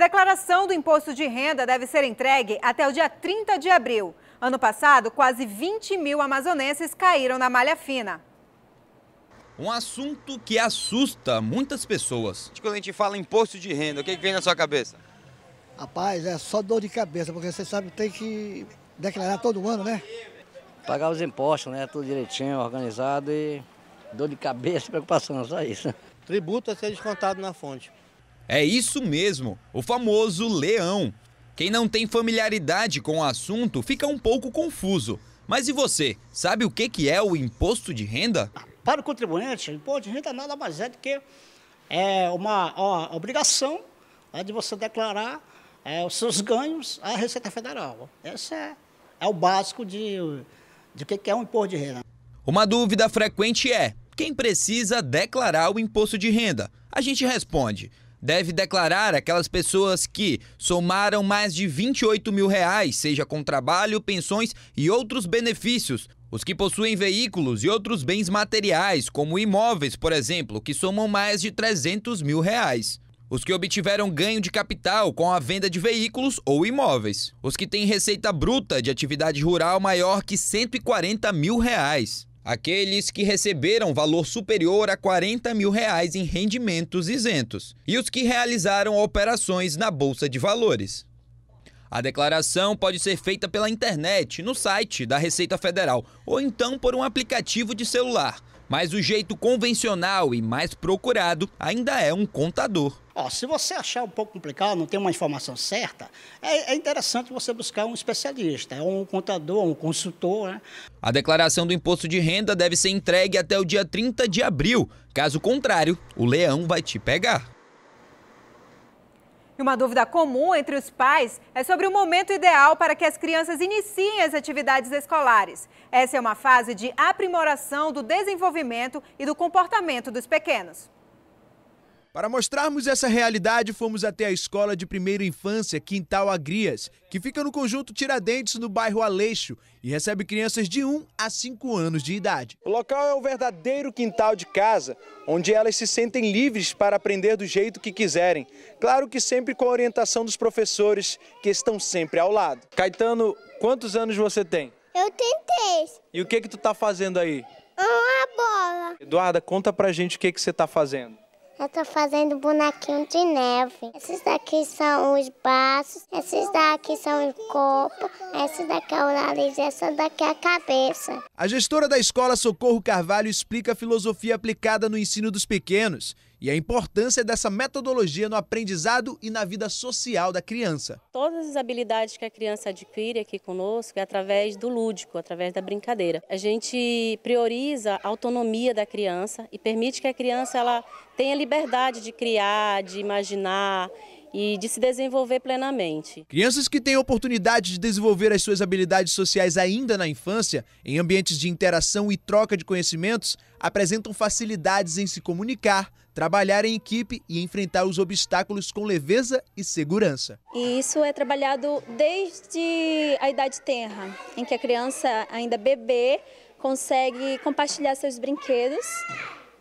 declaração do imposto de renda deve ser entregue até o dia 30 de abril. Ano passado, quase 20 mil amazonenses caíram na malha fina. Um assunto que assusta muitas pessoas. Quando a gente fala imposto de renda, o é que vem na sua cabeça? Rapaz, é só dor de cabeça, porque você sabe que tem que declarar todo ano, né? Pagar os impostos, né? Tudo direitinho, organizado e dor de cabeça, preocupação, só isso. Tributo a ser descontado na fonte. É isso mesmo, o famoso leão. Quem não tem familiaridade com o assunto fica um pouco confuso. Mas e você, sabe o que, que é o imposto de renda? Para o contribuinte, o imposto de renda nada mais é do que é, uma obrigação né, de você declarar é, os seus ganhos à Receita Federal. Esse é, é o básico de, de que é um imposto de renda. Uma dúvida frequente é: quem precisa declarar o imposto de renda? A gente responde: deve declarar aquelas pessoas que somaram mais de 28 mil reais, seja com trabalho, pensões e outros benefícios. Os que possuem veículos e outros bens materiais, como imóveis, por exemplo, que somam mais de 300 mil reais. Os que obtiveram ganho de capital com a venda de veículos ou imóveis. Os que têm receita bruta de atividade rural maior que 140 mil reais aqueles que receberam valor superior a 40 mil reais em rendimentos isentos e os que realizaram operações na Bolsa de Valores. A declaração pode ser feita pela internet, no site da Receita Federal ou então por um aplicativo de celular. Mas o jeito convencional e mais procurado ainda é um contador. Ó, se você achar um pouco complicado, não tem uma informação certa, é, é interessante você buscar um especialista, é um contador, um consultor. Né? A declaração do imposto de renda deve ser entregue até o dia 30 de abril. Caso contrário, o leão vai te pegar. E uma dúvida comum entre os pais é sobre o momento ideal para que as crianças iniciem as atividades escolares. Essa é uma fase de aprimoração do desenvolvimento e do comportamento dos pequenos. Para mostrarmos essa realidade, fomos até a escola de primeira infância Quintal Agrias, que fica no conjunto Tiradentes, no bairro Aleixo, e recebe crianças de 1 a 5 anos de idade. O local é o verdadeiro quintal de casa, onde elas se sentem livres para aprender do jeito que quiserem. Claro que sempre com a orientação dos professores, que estão sempre ao lado. Caetano, quantos anos você tem? Eu tenho três. E o que que tu tá fazendo aí? Uma bola. Eduarda, conta pra gente o que que você tá fazendo. Eu tô fazendo bonequinho de neve. Esses daqui são os braços, esses daqui são o corpo, esse daqui é o nariz e essa daqui é a cabeça. A gestora da escola Socorro Carvalho explica a filosofia aplicada no ensino dos pequenos e a importância dessa metodologia no aprendizado e na vida social da criança. Todas as habilidades que a criança adquire aqui conosco é através do lúdico, através da brincadeira. A gente prioriza a autonomia da criança e permite que a criança ela tenha liberdade de criar, de imaginar e de se desenvolver plenamente. Crianças que têm oportunidade de desenvolver as suas habilidades sociais ainda na infância, em ambientes de interação e troca de conhecimentos, apresentam facilidades em se comunicar, trabalhar em equipe e enfrentar os obstáculos com leveza e segurança. E isso é trabalhado desde a idade tenra, em que a criança ainda bebê consegue compartilhar seus brinquedos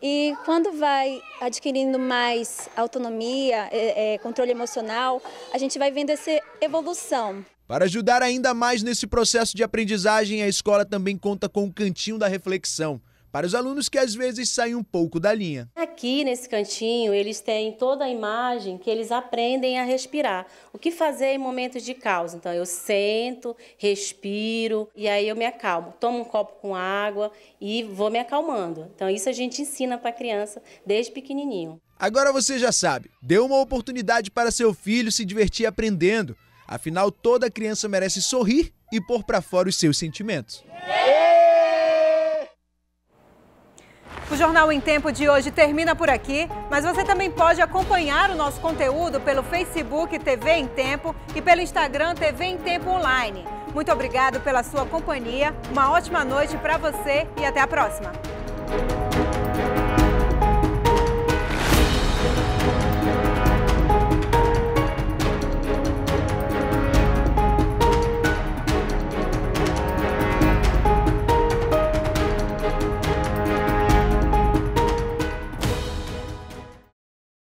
e quando vai adquirindo mais autonomia, é, é, controle emocional, a gente vai vendo essa evolução. Para ajudar ainda mais nesse processo de aprendizagem, a escola também conta com o Cantinho da Reflexão para os alunos que às vezes saem um pouco da linha. Aqui nesse cantinho, eles têm toda a imagem que eles aprendem a respirar. O que fazer em momentos de caos? Então, eu sento, respiro e aí eu me acalmo. Tomo um copo com água e vou me acalmando. Então, isso a gente ensina para a criança desde pequenininho. Agora você já sabe, dê uma oportunidade para seu filho se divertir aprendendo. Afinal, toda criança merece sorrir e pôr para fora os seus sentimentos. O Jornal em Tempo de hoje termina por aqui, mas você também pode acompanhar o nosso conteúdo pelo Facebook TV em Tempo e pelo Instagram TV em Tempo Online. Muito obrigado pela sua companhia, uma ótima noite para você e até a próxima.